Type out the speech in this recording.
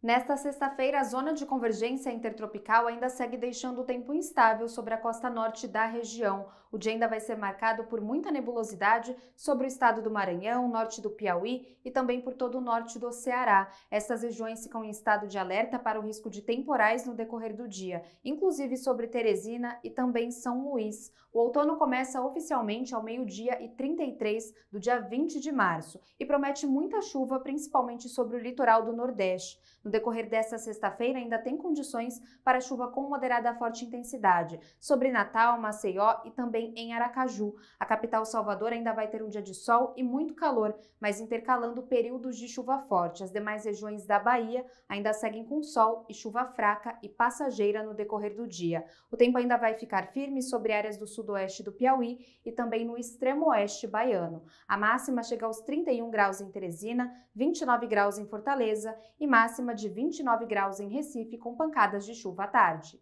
Nesta sexta-feira, a zona de convergência intertropical ainda segue deixando o tempo instável sobre a costa norte da região. O dia ainda vai ser marcado por muita nebulosidade sobre o estado do Maranhão, norte do Piauí e também por todo o norte do Ceará. Estas regiões ficam em estado de alerta para o risco de temporais no decorrer do dia, inclusive sobre Teresina e também São Luís. O outono começa oficialmente ao meio-dia e 33 do dia 20 de março e promete muita chuva, principalmente sobre o litoral do Nordeste. No decorrer desta sexta-feira, ainda tem condições para chuva com moderada a forte intensidade, sobre Natal, Maceió e também em Aracaju. A capital Salvador ainda vai ter um dia de sol e muito calor, mas intercalando períodos de chuva forte. As demais regiões da Bahia ainda seguem com sol e chuva fraca e passageira no decorrer do dia. O tempo ainda vai ficar firme sobre áreas do sudoeste do Piauí e também no extremo oeste baiano. A máxima chega aos 31 graus em Teresina, 29 graus em Fortaleza e máxima de 29 graus em Recife, com pancadas de chuva à tarde.